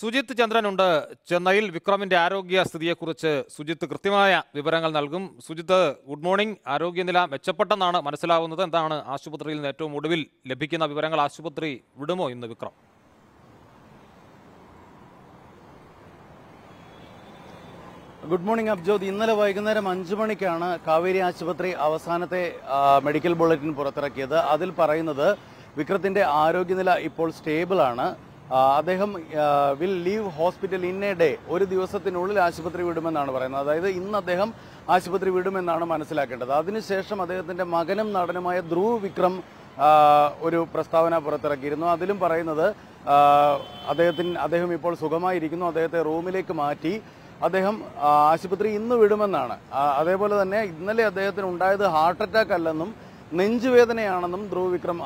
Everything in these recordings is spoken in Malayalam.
സുജിത്ത് ചന്ദ്രനുണ്ട് ചെന്നൈയിൽ വിക്രമിന്റെ ആരോഗ്യ സ്ഥിതിയെക്കുറിച്ച് സുജിത്ത് കൃത്യമായ വിവരങ്ങൾ നൽകും സുജിത്ത് ഗുഡ് മോർണിംഗ് ആരോഗ്യനില മെച്ചപ്പെട്ടെന്നാണ് മനസ്സിലാവുന്നത് എന്താണ് ആശുപത്രിയിൽ നിന്ന് ഏറ്റവും ഒടുവിൽ ലഭിക്കുന്ന വിവരങ്ങൾ ആശുപത്രി വിടുമോ ഇന്ന് വിക്രം ഗുഡ് മോർണിംഗ് അബ്ജോദ് ഇന്നലെ വൈകുന്നേരം അഞ്ചു മണിക്കാണ് കാവേരി ആശുപത്രി അവസാനത്തെ മെഡിക്കൽ ബുള്ളറ്റിൻ പുറത്തിറക്കിയത് അതിൽ പറയുന്നത് വിക്രത്തിന്റെ ആരോഗ്യനില ഇപ്പോൾ സ്റ്റേബിൾ ആണ് അദ്ദേഹം will leave hospital in a day ഒരു ദിവസത്തിനുള്ളിൽ ആശുപത്രി വിടുമെന്നാണ് പറയുന്നത് അതായത് ഇന്ന് അദ്ദേഹം ആശുപത്രി വിടുമെന്നാണ് മനസ്സിലാക്കേണ്ടത് അതിനുശേഷം അദ്ദേഹത്തിൻ്റെ മകനും നടനുമായ ധ്രുവ് വിക്രം ഒരു പ്രസ്താവന പുറത്തിറക്കിയിരുന്നു അതിലും പറയുന്നത് അദ്ദേഹത്തിന് അദ്ദേഹം ഇപ്പോൾ സുഖമായിരിക്കുന്നു അദ്ദേഹത്തെ റൂമിലേക്ക് മാറ്റി അദ്ദേഹം ആശുപത്രി ഇന്ന് വിടുമെന്നാണ് അതേപോലെ തന്നെ ഇന്നലെ അദ്ദേഹത്തിന് ഉണ്ടായത് ഹാർട്ട് അറ്റാക്ക് അല്ലെന്നും നെഞ്ചുവേദനയാണെന്നും ധ്രുവ് വിക്രം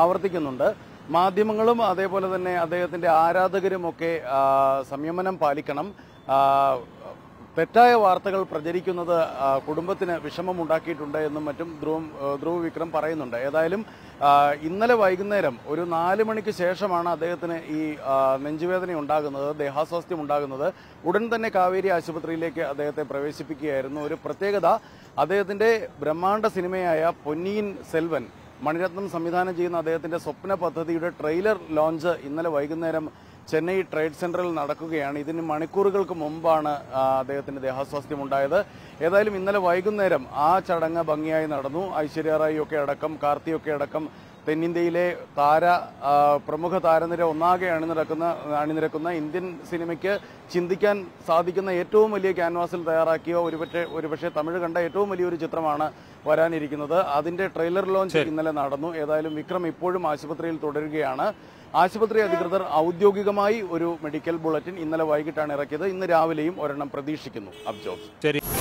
ആവർത്തിക്കുന്നുണ്ട് മാധ്യമങ്ങളും അതേപോലെ തന്നെ അദ്ദേഹത്തിൻ്റെ ആരാധകരുമൊക്കെ സംയമനം പാലിക്കണം തെറ്റായ വാർത്തകൾ പ്രചരിക്കുന്നത് കുടുംബത്തിന് വിഷമമുണ്ടാക്കിയിട്ടുണ്ട് എന്നും മറ്റും ധ്രുവം ധ്രുവ് വിക്രം പറയുന്നുണ്ട് ഏതായാലും ഇന്നലെ വൈകുന്നേരം ഒരു നാല് മണിക്ക് ശേഷമാണ് അദ്ദേഹത്തിന് ഈ നെഞ്ചുവേദന ഉണ്ടാകുന്നത് ദേഹാസ്വാസ്ഥ്യം ഉണ്ടാകുന്നത് ഉടൻ തന്നെ കാവേരി ആശുപത്രിയിലേക്ക് അദ്ദേഹത്തെ പ്രവേശിപ്പിക്കുകയായിരുന്നു ഒരു പ്രത്യേകത അദ്ദേഹത്തിൻ്റെ ബ്രഹ്മാണ്ഡ സിനിമയായ പൊന്നിയിൻ സെൽവൻ മണിരത്നം സംവിധാനം ചെയ്യുന്ന അദ്ദേഹത്തിൻ്റെ സ്വപ്ന പദ്ധതിയുടെ ട്രെയിലർ ലോഞ്ച് ഇന്നലെ വൈകുന്നേരം ചെന്നൈ ട്രേഡ് സെന്ററിൽ നടക്കുകയാണ് ഇതിന് മണിക്കൂറുകൾക്ക് മുമ്പാണ് അദ്ദേഹത്തിന്റെ ദേഹാസ്വാസ്ഥ്യം ഉണ്ടായത് ഏതായാലും ഇന്നലെ വൈകുന്നേരം ആ ചടങ്ങ് ഭംഗിയായി നടന്നു ഐശ്വര്യ റായി ഒക്കെ അടക്കം കാർത്തിയൊക്കെ അടക്കം തെന്നിന്ത്യയിലെ താര പ്രമുഖ താരനിര ഒന്നാകെ അണിനിരക്കുന്ന അണിനിരക്കുന്ന ഇന്ത്യൻ സിനിമയ്ക്ക് ചിന്തിക്കാൻ സാധിക്കുന്ന ഏറ്റവും വലിയ ക്യാൻവാസിൽ തയ്യാറാക്കിയ ഒരുപക്ഷെ ഒരുപക്ഷെ തമിഴ് കണ്ട ഏറ്റവും വലിയൊരു ചിത്രമാണ് വരാനിരിക്കുന്നത് അതിന്റെ ട്രെയിലർ ലോഞ്ച് ഇന്നലെ നടന്നു ഏതായാലും വിക്രം ഇപ്പോഴും ആശുപത്രിയിൽ തുടരുകയാണ് ആശുപത്രി അധികൃതർ ഔദ്യോഗികമായി ഒരു മെഡിക്കൽ ബുള്ളറ്റിൻ ഇന്നലെ വൈകിട്ടാണ് ഇറക്കിയത് ഇന്ന് രാവിലെയും ഒരെണ്ണം പ്രതീക്ഷിക്കുന്നു അബ്ജോബ് ശരി